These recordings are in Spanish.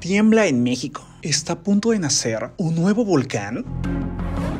Tiembla en México. ¿Está a punto de nacer un nuevo volcán?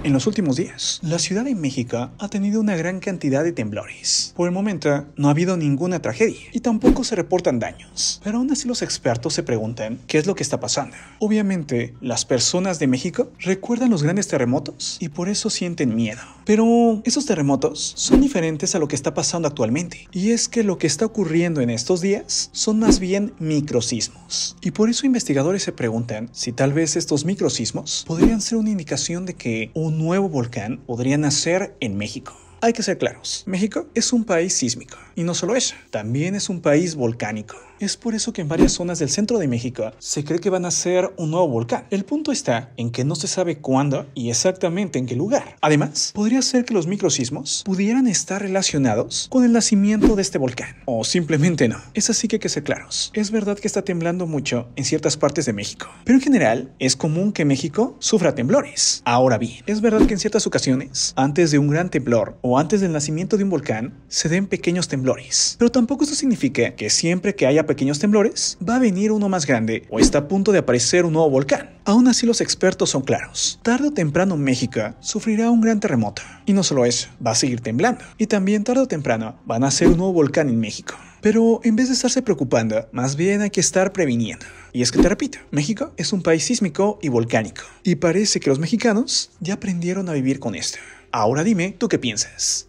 En los últimos días, la Ciudad de México ha tenido una gran cantidad de temblores. Por el momento, no ha habido ninguna tragedia y tampoco se reportan daños. Pero aún así los expertos se preguntan qué es lo que está pasando. Obviamente, las personas de México recuerdan los grandes terremotos y por eso sienten miedo. Pero esos terremotos son diferentes a lo que está pasando actualmente. Y es que lo que está ocurriendo en estos días son más bien microsismos. Y por eso investigadores se preguntan si tal vez estos microsismos podrían ser una indicación de que un nuevo volcán podría nacer en México. Hay que ser claros, México es un país sísmico, y no solo eso, también es un país volcánico. Es por eso que en varias zonas del centro de México se cree que van a ser un nuevo volcán. El punto está en que no se sabe cuándo y exactamente en qué lugar. Además, podría ser que los microsismos pudieran estar relacionados con el nacimiento de este volcán, o simplemente no. Es así que hay que ser claros. Es verdad que está temblando mucho en ciertas partes de México, pero en general es común que México sufra temblores. Ahora bien, es verdad que en ciertas ocasiones, antes de un gran temblor o antes del nacimiento de un volcán se den pequeños temblores. Pero tampoco eso significa que siempre que haya pequeños temblores va a venir uno más grande o está a punto de aparecer un nuevo volcán. Aún así los expertos son claros. Tarde o temprano México sufrirá un gran terremoto. Y no solo eso, va a seguir temblando. Y también tarde o temprano van a ser un nuevo volcán en México. Pero en vez de estarse preocupando, más bien hay que estar previniendo. Y es que te repito, México es un país sísmico y volcánico. Y parece que los mexicanos ya aprendieron a vivir con esto. Ahora dime, ¿tú qué piensas?